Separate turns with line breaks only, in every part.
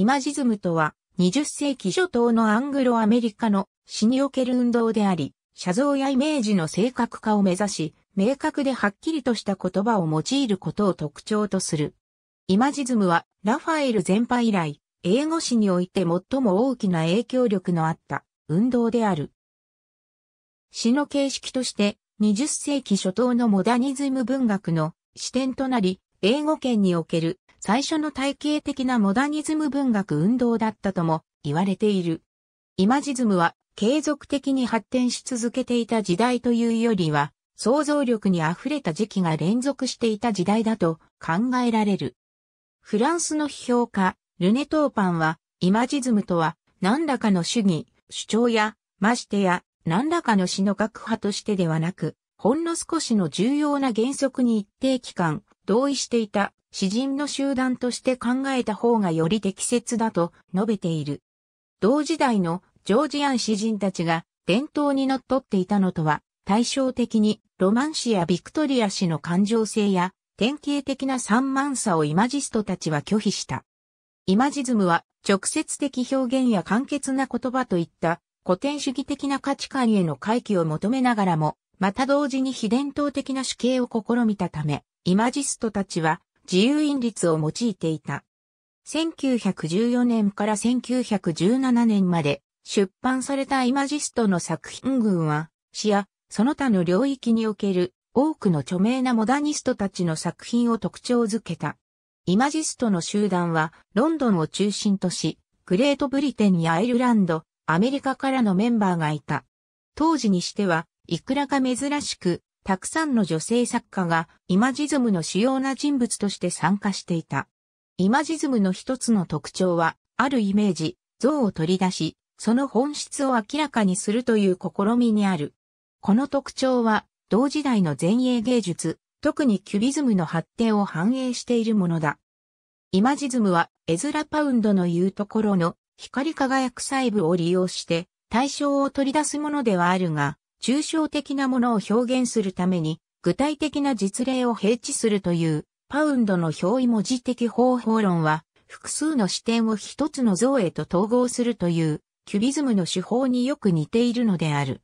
イマジズムとは、20世紀初頭のアングロアメリカの詩における運動であり、写像やイメージの正確化を目指し、明確ではっきりとした言葉を用いることを特徴とする。イマジズムは、ラファエル全般以来、英語史において最も大きな影響力のあった運動である。詩の形式として、20世紀初頭のモダニズム文学の視点となり、英語圏における最初の体系的なモダニズム文学運動だったとも言われている。イマジズムは継続的に発展し続けていた時代というよりは、想像力に溢れた時期が連続していた時代だと考えられる。フランスの批評家、ルネトーパンは、イマジズムとは何らかの主義、主張や、ましてや、何らかの詩の学派としてではなく、ほんの少しの重要な原則に一定期間、同意していた詩人の集団として考えた方がより適切だと述べている。同時代のジョージアン詩人たちが伝統に則っていたのとは対照的にロマン詩やビクトリア詩の感情性や典型的な散漫さをイマジストたちは拒否した。イマジズムは直接的表現や簡潔な言葉といった古典主義的な価値観への回帰を求めながらも、また同時に非伝統的な主形を試みたため、イマジストたちは自由因律を用いていた。1914年から1917年まで出版されたイマジストの作品群は、詩やその他の領域における多くの著名なモダニストたちの作品を特徴づけた。イマジストの集団はロンドンを中心とし、グレートブリテンやアイルランド、アメリカからのメンバーがいた。当時にしては、いくらか珍しく、たくさんの女性作家がイマジズムの主要な人物として参加していた。イマジズムの一つの特徴は、あるイメージ、像を取り出し、その本質を明らかにするという試みにある。この特徴は、同時代の前衛芸術、特にキュビズムの発展を反映しているものだ。イマジズムは、エズラ・パウンドの言うところの、光り輝く細部を利用して、対象を取り出すものではあるが、抽象的なものを表現するために、具体的な実例を併置するという、パウンドの表意文字的方法論は、複数の視点を一つの像へと統合するという、キュビズムの手法によく似ているのである。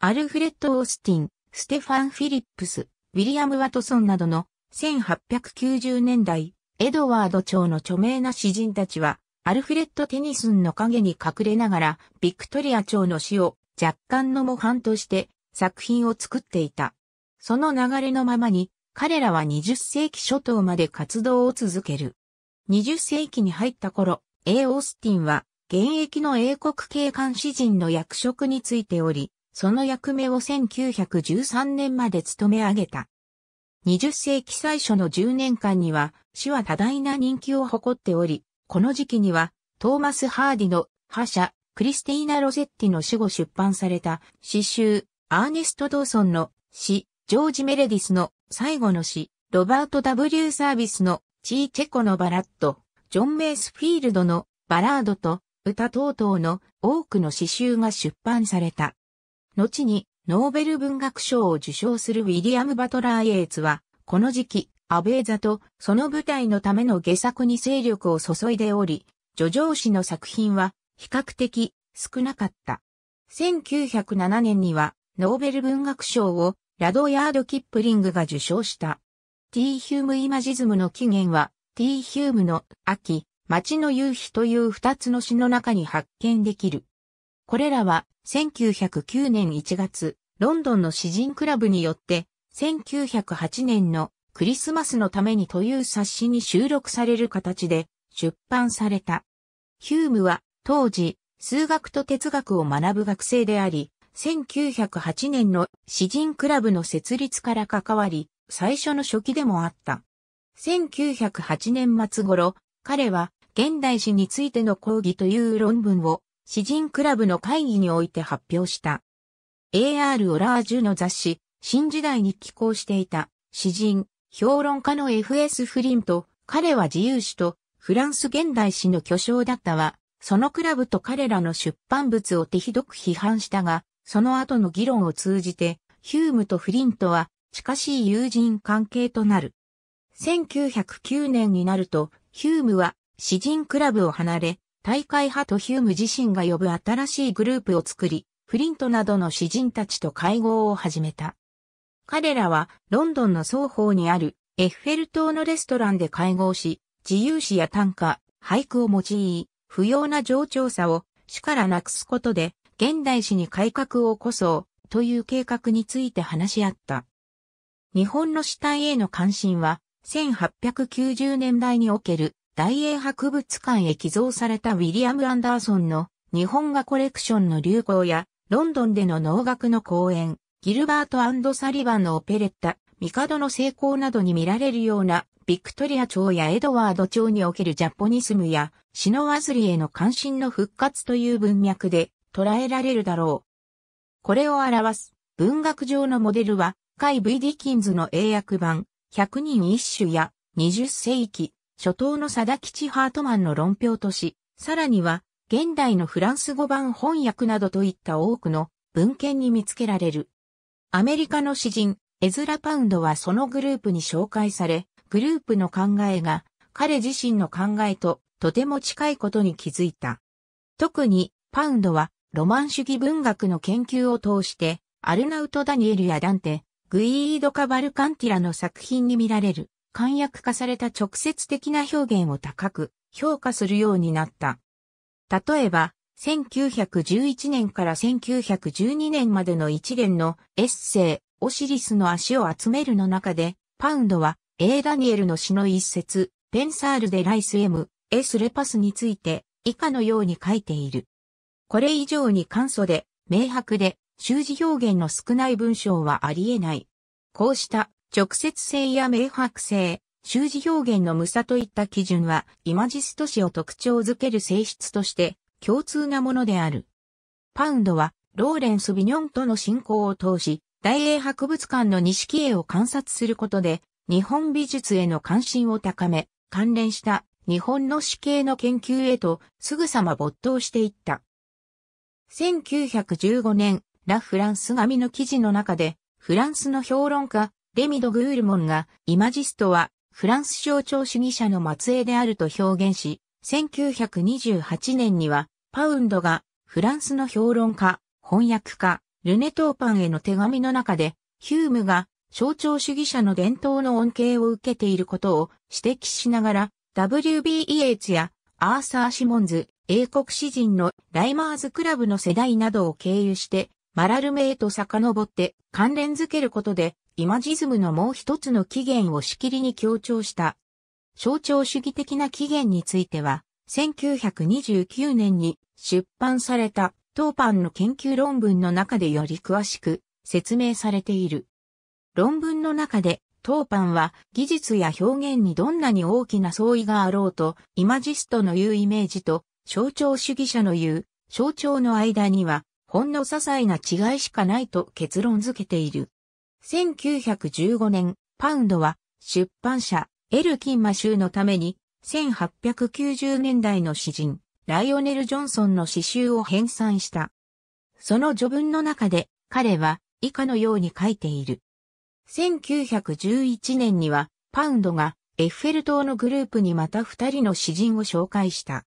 アルフレッド・オースティン、ステファン・フィリップス、ウィリアム・ワトソンなどの1890年代、エドワード朝の著名な詩人たちは、アルフレッド・テニスンの影に隠れながら、ビクトリア朝の詩を若干の模範として作品を作っていた。その流れのままに、彼らは20世紀初頭まで活動を続ける。20世紀に入った頃、A. オースティンは、現役の英国警官詩人の役職についており、その役目を1913年まで務め上げた。20世紀最初の10年間には、詩は多大な人気を誇っており、この時期には、トーマス・ハーディの覇者、クリスティーナ・ロゼッティの死後出版された詩集、アーネスト・ドーソンの詩、ジョージ・メレディスの最後の詩、ロバート・ W・ サービスのチー・チェコのバラッド、ジョン・メイスフィールドのバラードと歌等々の多くの詩集が出版された。後にノーベル文学賞を受賞するウィリアム・バトラー・エイツは、この時期、アベーザとその舞台のための下作に勢力を注いでおり、叙情詩の作品は比較的少なかった。1907年にはノーベル文学賞をラドヤード・キップリングが受賞した。T・ ヒューム・イマジズムの起源は T・ ヒュームの秋、街の夕日という二つの詩の中に発見できる。これらは1909年1月、ロンドンの詩人クラブによって、1908年のクリスマスのためにという冊子に収録される形で出版された。ヒュームは当時、数学と哲学を学ぶ学生であり、1908年の詩人クラブの設立から関わり、最初の初期でもあった。1908年末頃、彼は現代史についての講義という論文を詩人クラブの会議において発表した。A.R. オラージュの雑誌、新時代に寄稿していた詩人、評論家の F.S. フリンと、彼は自由史とフランス現代史の巨匠だったわ。そのクラブと彼らの出版物を手ひどく批判したが、その後の議論を通じて、ヒュームとフリントは近しい友人関係となる。1909年になると、ヒュームは詩人クラブを離れ、大会派とヒューム自身が呼ぶ新しいグループを作り、フリントなどの詩人たちと会合を始めた。彼らはロンドンの双方にあるエッフェル塔のレストランで会合し、自由詩や短歌、俳句を用い、不要な冗長さを主からなくすことで、現代史に改革を起こそう、という計画について話し合った。日本の死体への関心は、1890年代における大英博物館へ寄贈されたウィリアム・アンダーソンの日本画コレクションの流行や、ロンドンでの能楽の公演、ギルバート・サリバンのオペレッタ、ミカドの成功などに見られるようなビクトリア朝やエドワード朝におけるジャポニスムや、シノワズリへの関心の復活という文脈で捉えられるだろう。これを表す文学上のモデルは、カイ・ブイ・ディキンズの英訳版、100人一首や、20世紀、初頭の定吉ハートマンの論評とし、さらには、現代のフランス語版翻訳などといった多くの文献に見つけられる。アメリカの詩人、エズラ・パウンドはそのグループに紹介され、グループの考えが彼自身の考えととても近いことに気づいた。特にパウンドはロマン主義文学の研究を通してアルナウト・ダニエルやダンテ、グイード・カバルカンティラの作品に見られる簡約化された直接的な表現を高く評価するようになった。例えば、1911年から1912年までの一連のエッセイ、オシリスの足を集めるの中で、パウンドは A ダニエルの詩の一節、ペンサールでライス M、エスレパスについて以下のように書いている。これ以上に簡素で、明白で、習字表現の少ない文章はあり得ない。こうした直接性や明白性、習字表現の無差といった基準は、イマジスト詩を特徴づける性質として共通なものである。パウンドは、ローレンス・ビニョンとの信仰を通し、大英博物館の錦絵を観察することで、日本美術への関心を高め、関連した日本の死刑の研究へとすぐさま没頭していった。1915年、ラ・フランス紙の記事の中で、フランスの評論家、レミド・グールモンが、イマジストは、フランス象徴主義者の末裔であると表現し、1928年には、パウンドが、フランスの評論家、翻訳家、ルネ・トーパンへの手紙の中で、ヒュームが、象徴主義者の伝統の恩恵を受けていることを指摘しながら、W.B. イエツやアーサー・シモンズ、英国詩人のライマーズクラブの世代などを経由して、マラルメへと遡って関連づけることで、イマジズムのもう一つの起源をしきりに強調した。象徴主義的な起源については、1929年に出版された当版の研究論文の中でより詳しく説明されている。論文の中で、当ンは技術や表現にどんなに大きな相違があろうと、イマジストの言うイメージと、象徴主義者の言う、象徴の間には、ほんの些細な違いしかないと結論付けている。1915年、パウンドは出版社エルキンマ州のために1890年代の詩人ライオネル・ジョンソンの詩集を編纂した。その序文の中で彼は以下のように書いている。1911年には、パウンドがエッフェル塔のグループにまた二人の詩人を紹介した。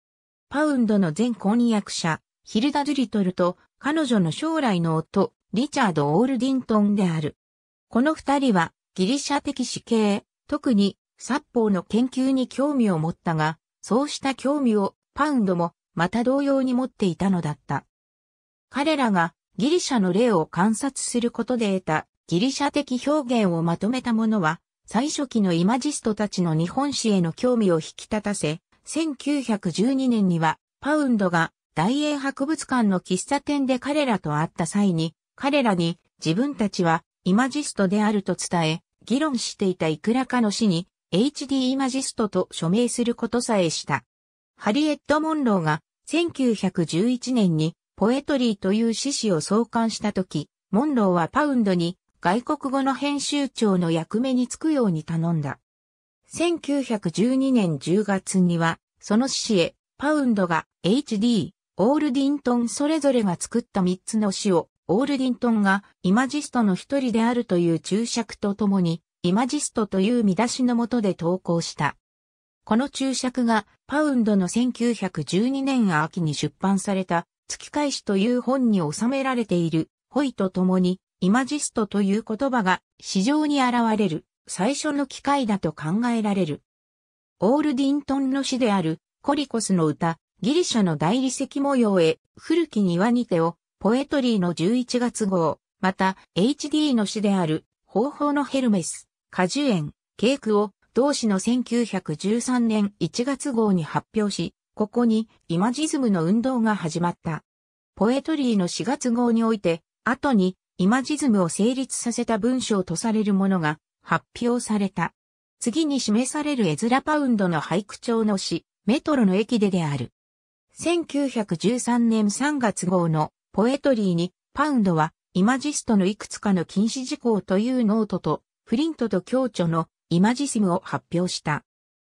パウンドの前婚約者、ヒルダ・ドゥリトルと彼女の将来の夫、リチャード・オールディントンである。この二人はギリシャ的死刑、特に殺法の研究に興味を持ったが、そうした興味をパウンドもまた同様に持っていたのだった。彼らがギリシャの例を観察することで得たギリシャ的表現をまとめたものは、最初期のイマジストたちの日本史への興味を引き立たせ、1912年には、パウンドが大英博物館の喫茶店で彼らと会った際に、彼らに自分たちはイマジストであると伝え、議論していたいくらかの死に、HD イマジストと署名することさえした。ハリエット・モンローが1911年にポエトリーという詩詞を創刊した時、モンローはパウンドに外国語の編集長の役目に就くように頼んだ。1912年10月には、その詩へ、パウンドが HD、オールディントンそれぞれが作った3つの詩を、オールディントンがイマジストの一人であるという注釈とともに、イマジストという見出しのもとで投稿した。この注釈が、パウンドの1912年秋に出版された、月返しという本に収められている、ホイと共に、イマジストという言葉が市場に現れる最初の機会だと考えられる。オールディントンの詩であるコリコスの歌、ギリシャの大理石模様へ古き庭にてをポエトリーの11月号、また HD の詩である方法のヘルメス、果樹園、ケークを同氏の1913年1月号に発表し、ここにイマジズムの運動が始まった。ポエトリーの4月号において、後にイマジズムを成立させた文章とされるものが発表された。次に示されるエズラ・パウンドの俳句調の詩、メトロの駅でである。1913年3月号のポエトリーに、パウンドはイマジストのいくつかの禁止事項というノートと、フリントと共著のイマジスムを発表した。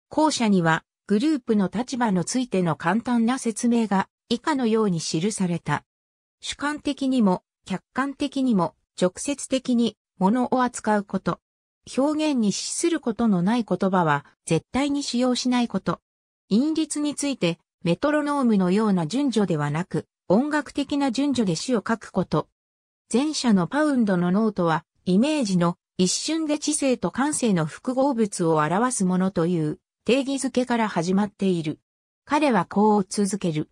後者には、グループの立場のついての簡単な説明が以下のように記された。主観的にも客観的にも直接的に物を扱うこと。表現に資することのない言葉は絶対に使用しないこと。韻律についてメトロノームのような順序ではなく音楽的な順序で詩を書くこと。前者のパウンドのノートはイメージの一瞬で知性と感性の複合物を表すものという定義づけから始まっている。彼はこう続ける。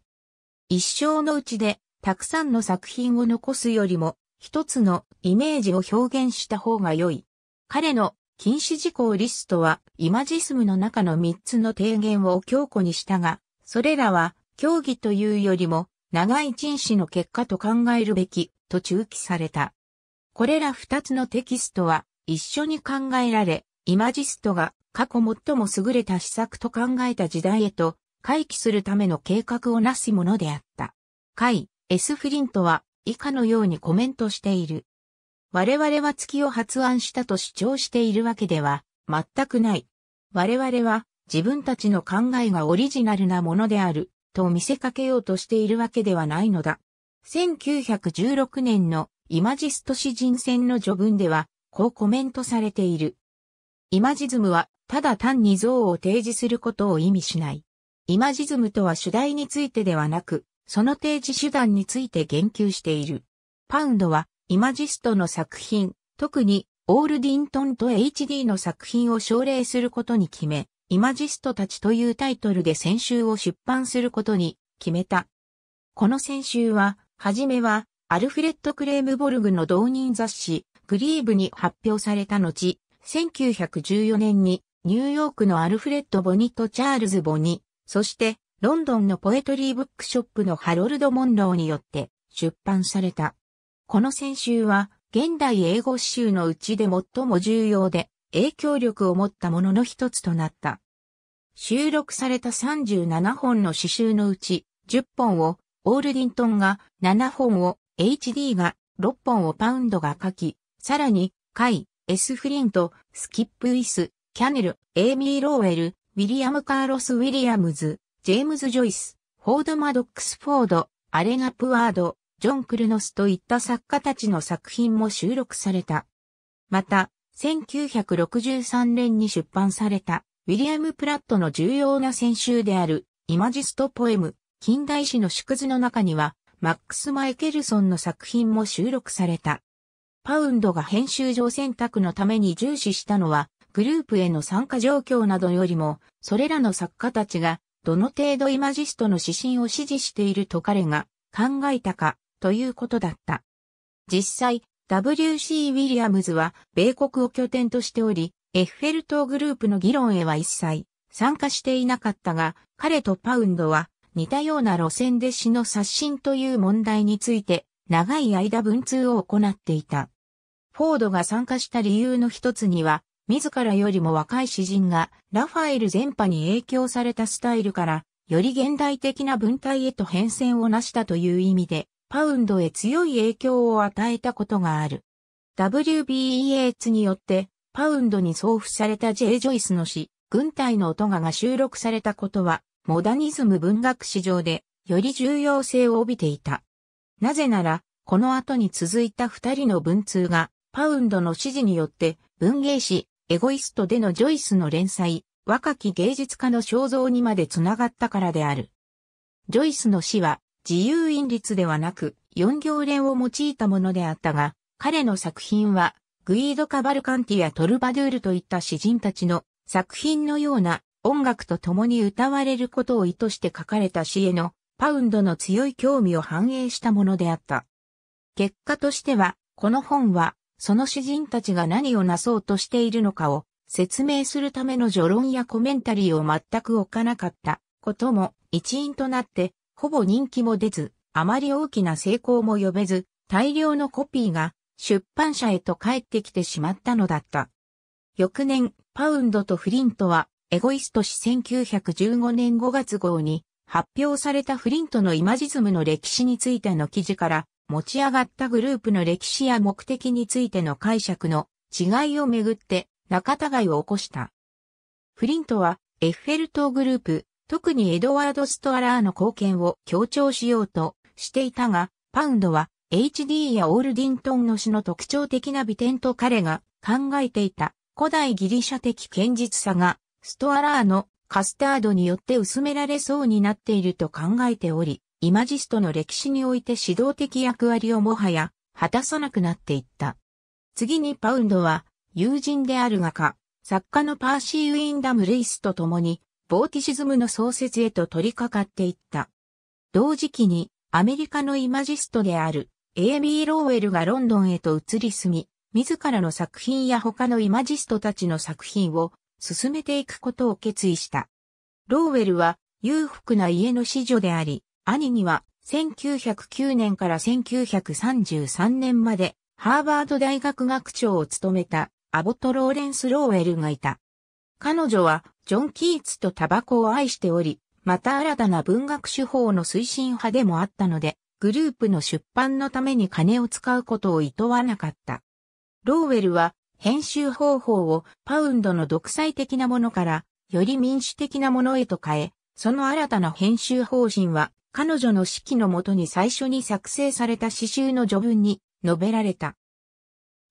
一生のうちでたくさんの作品を残すよりも、一つのイメージを表現した方が良い。彼の禁止事項リストは、イマジスムの中の三つの提言を強固にしたが、それらは、競技というよりも、長い人死の結果と考えるべき、と中期された。これら二つのテキストは、一緒に考えられ、イマジストが過去最も優れた施策と考えた時代へと回帰するための計画をなすものであった。回、S フリントは以下のようにコメントしている。我々は月を発案したと主張しているわけでは全くない。我々は自分たちの考えがオリジナルなものであると見せかけようとしているわけではないのだ。1916年のイマジスト詩人戦の序文ではこうコメントされている。イマジズムはただ単に像を提示することを意味しない。イマジズムとは主題についてではなく、その提示手段について言及している。パウンドは、イマジストの作品、特に、オールディントンと HD の作品を奨励することに決め、イマジストたちというタイトルで先週を出版することに決めた。この先週は、はじめは、アルフレッド・クレームボルグの同人雑誌、グリーブに発表された後、1914年にニューヨークのアルフレッド・ボニとチャールズ・ボニ、そしてロンドンのポエトリーブックショップのハロルド・モンローによって出版された。この先週は、現代英語詩集のうちで最も重要で、影響力を持ったものの一つとなった。収録された37本の詩集のうち、10本をオールディントンが、7本を HD が、6本をパウンドが書き、さらに、カイ、エス・フリント、スキップ・ウィス、キャネル、エイミー・ローウェル、ウィリアム・カーロス・ウィリアムズ、ジェームズ・ジョイス、フォード・マドックス・フォード、アレナ・プワード、ジョン・クルノスといった作家たちの作品も収録された。また、1963年に出版された、ウィリアム・プラットの重要な選集である、イマジスト・ポエム、近代史の縮図の中には、マックス・マイケルソンの作品も収録された。パウンドが編集上選択のために重視したのは、グループへの参加状況などよりも、それらの作家たちがどの程度イマジストの指針を支持していると彼が考えたかということだった。実際、W.C. ウィリアムズは米国を拠点としており、エッフェル塔グループの議論へは一切参加していなかったが、彼とパウンドは似たような路線で死の刷新という問題について長い間文通を行っていた。フォードが参加した理由の一つには、自らよりも若い詩人がラファエル全派に影響されたスタイルから、より現代的な文体へと変遷を成したという意味で、パウンドへ強い影響を与えたことがある。WB e a ーによって、パウンドに送付された J. ジョイスの詩、軍隊の音がが収録されたことは、モダニズム文学史上で、より重要性を帯びていた。なぜなら、この後に続いた二人の文通が、パウンドの指示によって、文芸誌、エゴイストでのジョイスの連載、若き芸術家の肖像にまで繋がったからである。ジョイスの詩は自由韻律ではなく四行連を用いたものであったが、彼の作品はグイード・カバルカンティやトルバドゥールといった詩人たちの作品のような音楽と共に歌われることを意図して書かれた詩へのパウンドの強い興味を反映したものであった。結果としては、この本はその詩人たちが何をなそうとしているのかを説明するための序論やコメンタリーを全く置かなかったことも一因となって、ほぼ人気も出ず、あまり大きな成功も呼べず、大量のコピーが出版社へと帰ってきてしまったのだった。翌年、パウンドとフリントは、エゴイスト誌1915年5月号に発表されたフリントのイマジズムの歴史についての記事から、持ち上がったグループの歴史や目的についての解釈の違いをめぐって仲違いを起こした。フリントはエッフェル塔グループ、特にエドワード・ストアラーの貢献を強調しようとしていたが、パウンドは HD やオールディントンの詩の特徴的な美点と彼が考えていた古代ギリシャ的堅実さがストアラーのカスタードによって薄められそうになっていると考えており、イマジストの歴史において指導的役割をもはや果たさなくなっていった。次にパウンドは友人である画家、作家のパーシー・ウィンダム・レイスと共にボーティシズムの創設へと取り掛かっていった。同時期にアメリカのイマジストである A.B. ローウェルがロンドンへと移り住み、自らの作品や他のイマジストたちの作品を進めていくことを決意した。ローウェルは裕福な家の子女であり、兄には1909年から1933年までハーバード大学学長を務めたアボト・ローレンス・ローウェルがいた。彼女はジョン・キーツとタバコを愛しており、また新たな文学手法の推進派でもあったので、グループの出版のために金を使うことを厭わなかった。ローウェルは編集方法をパウンドの独裁的なものからより民主的なものへと変え、その新たな編集方針は、彼女の指揮のもとに最初に作成された詩集の序文に述べられた。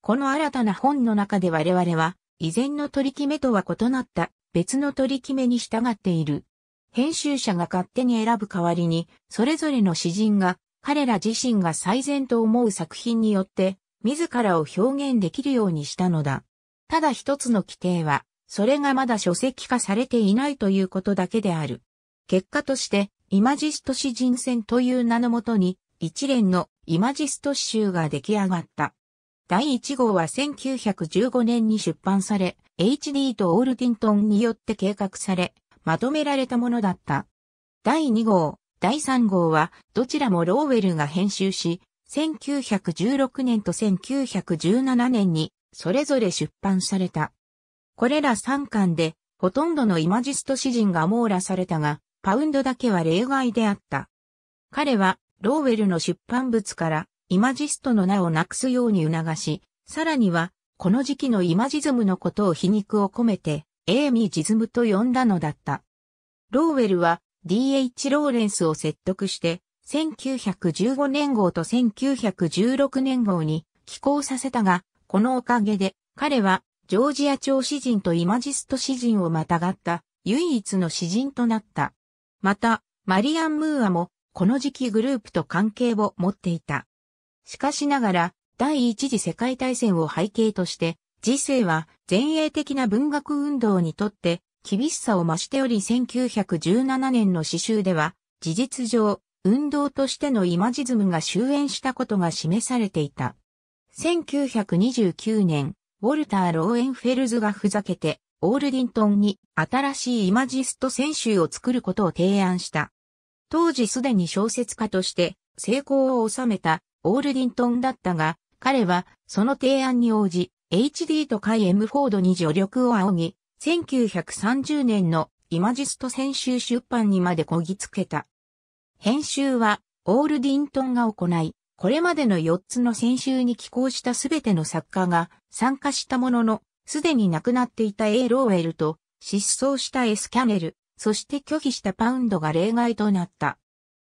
この新たな本の中で我々は、以前の取り決めとは異なった別の取り決めに従っている。編集者が勝手に選ぶ代わりに、それぞれの詩人が彼ら自身が最善と思う作品によって、自らを表現できるようにしたのだ。ただ一つの規定は、それがまだ書籍化されていないということだけである。結果として、イマジスト詩人戦という名のもとに、一連のイマジスト集が出来上がった。第1号は1915年に出版され、HD とオールディントンによって計画され、まとめられたものだった。第2号、第3号は、どちらもローウェルが編集し、1916年と1917年に、それぞれ出版された。これら3巻で、ほとんどのイマジスト詩人が網羅されたが、パウンドだけは例外であった。彼は、ローウェルの出版物から、イマジストの名をなくすように促し、さらには、この時期のイマジズムのことを皮肉を込めて、エーミージズムと呼んだのだった。ローウェルは、D.H. ローレンスを説得して、1915年号と1916年号に寄稿させたが、このおかげで、彼は、ジョージア朝詩人とイマジスト詩人をまたがった、唯一の詩人となった。また、マリアン・ムーアも、この時期グループと関係を持っていた。しかしながら、第一次世界大戦を背景として、時世は前衛的な文学運動にとって厳しさを増しており1917年の詩集では、事実上、運動としてのイマジズムが終焉したことが示されていた。1929年、ウォルター・ローエンフェルズがふざけて、オールディントンに新しいイマジスト選手を作ることを提案した。当時すでに小説家として成功を収めたオールディントンだったが、彼はその提案に応じ、HD とカイ・エム・フォードに助力を仰ぎ、1930年のイマジスト選手出版にまでこぎつけた。編集はオールディントンが行い、これまでの4つの選手に寄稿したすべての作家が参加したものの、すでに亡くなっていた A ローエルと失踪した S キャネル、そして拒否したパウンドが例外となった。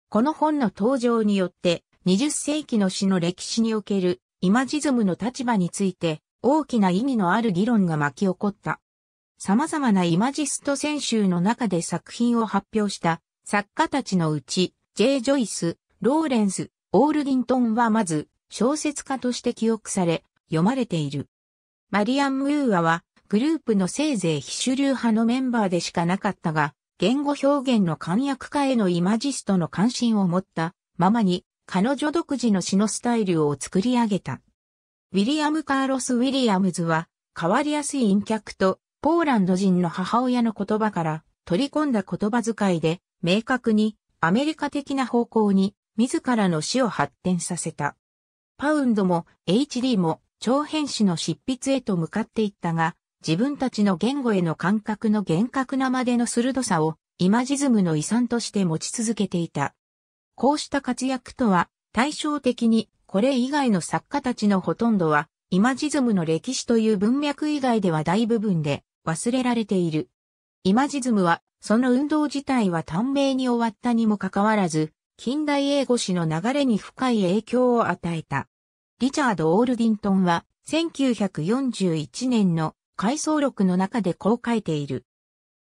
この本の登場によって、20世紀の詩の歴史におけるイマジズムの立場について大きな意義のある議論が巻き起こった。様々なイマジスト選集の中で作品を発表した作家たちのうち、J. ジョイス、ローレンス、オールディントンはまず小説家として記憶され、読まれている。マリアン・ムーアは、グループのせいぜい非主流派のメンバーでしかなかったが、言語表現の簡約化へのイマジストの関心を持ったままに、彼女独自の詩のスタイルを作り上げた。ウィリアム・カーロス・ウィリアムズは、変わりやすい陰脚と、ポーランド人の母親の言葉から取り込んだ言葉遣いで、明確にアメリカ的な方向に自らの詩を発展させた。パウンドも HD も長編誌の執筆へと向かっていったが、自分たちの言語への感覚の厳格なまでの鋭さをイマジズムの遺産として持ち続けていた。こうした活躍とは対照的にこれ以外の作家たちのほとんどはイマジズムの歴史という文脈以外では大部分で忘れられている。イマジズムはその運動自体は短命に終わったにもかかわらず近代英語史の流れに深い影響を与えた。リチャード・オールディントンは、1941年の回想録の中でこう書いている。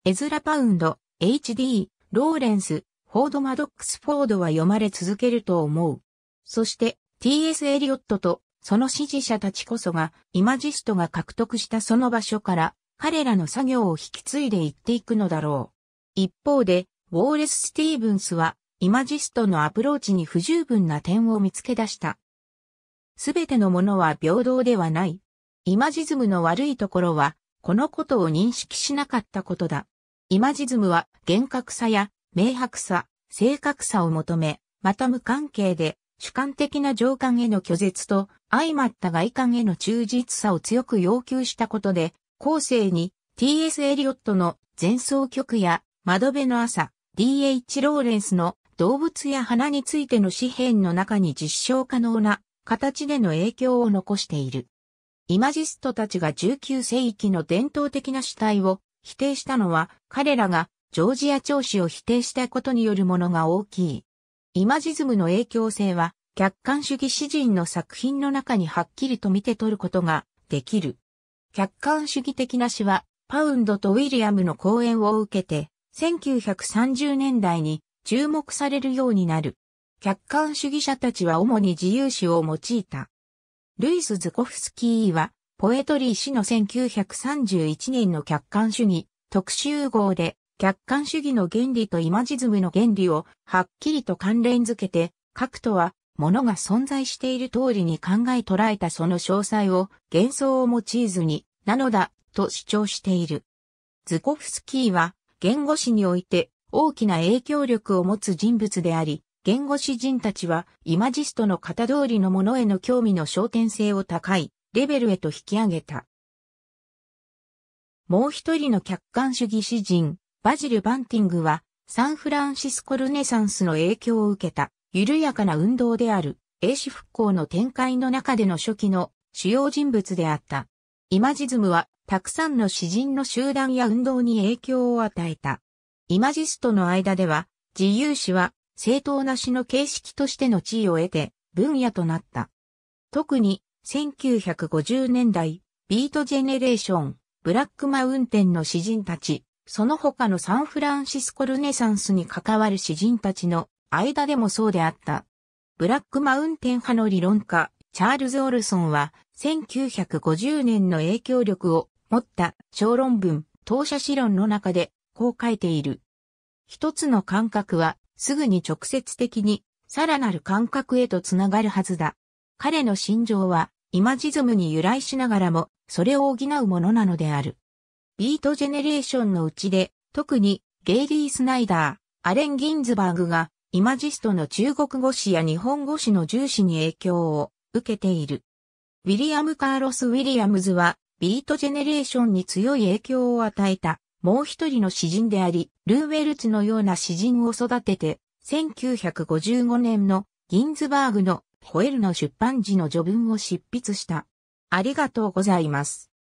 エズラ・パウンド、HD、ローレンス、フォード・マドックス・フォードは読まれ続けると思う。そして、T.S. エリオットとその支持者たちこそが、イマジストが獲得したその場所から、彼らの作業を引き継いでいっていくのだろう。一方で、ウォーレス・スティーブンスは、イマジストのアプローチに不十分な点を見つけ出した。すべてのものは平等ではない。イマジズムの悪いところは、このことを認識しなかったことだ。イマジズムは厳格さや明白さ、正確さを求め、また無関係で主観的な情感への拒絶と相まった外観への忠実さを強く要求したことで、後世に T.S. エリオットの前奏曲や窓辺の朝、D.H. ローレンスの動物や花についての詩篇の中に実証可能な形での影響を残している。イマジストたちが19世紀の伝統的な主体を否定したのは彼らがジョージア調子を否定したことによるものが大きい。イマジズムの影響性は客観主義詩人の作品の中にはっきりと見て取ることができる。客観主義的な詩はパウンドとウィリアムの講演を受けて1930年代に注目されるようになる。客観主義者たちは主に自由詩を用いた。ルイス・ズコフスキーは、ポエトリー氏の1931年の客観主義特集号で、客観主義の原理とイマジズムの原理をはっきりと関連づけて、核とは物が存在している通りに考え捉えたその詳細を幻想を用いずに、なのだ、と主張している。ズコフスキーは、言語史において大きな影響力を持つ人物であり、言語詩人たちは、イマジストの型通りのものへの興味の焦点性を高いレベルへと引き上げた。もう一人の客観主義詩人、バジル・バンティングは、サンフランシスコルネサンスの影響を受けた、緩やかな運動である、英史復興の展開の中での初期の主要人物であった。イマジズムは、たくさんの詩人の集団や運動に影響を与えた。イマジストの間では、自由詩は正当なしの形式としての地位を得て、分野となった。特に、1950年代、ビートジェネレーション、ブラックマウンテンの詩人たち、その他のサンフランシスコルネサンスに関わる詩人たちの間でもそうであった。ブラックマウンテン派の理論家、チャールズ・オルソンは、1950年の影響力を持った小論文、当社詩論の中で、こう書いている。一つの感覚は、すぐに直接的に、さらなる感覚へとつながるはずだ。彼の心情は、イマジズムに由来しながらも、それを補うものなのである。ビートジェネレーションのうちで、特に、ゲイリー・スナイダー、アレン・ギンズバーグが、イマジストの中国語詞や日本語詞の重視に影響を受けている。ウィリアム・カーロス・ウィリアムズは、ビートジェネレーションに強い影響を与えた。もう一人の詩人であり、ルーウェルツのような詩人を育てて、1955年のギンズバーグのホエルの出版時の序文を執筆した。ありがとうございます。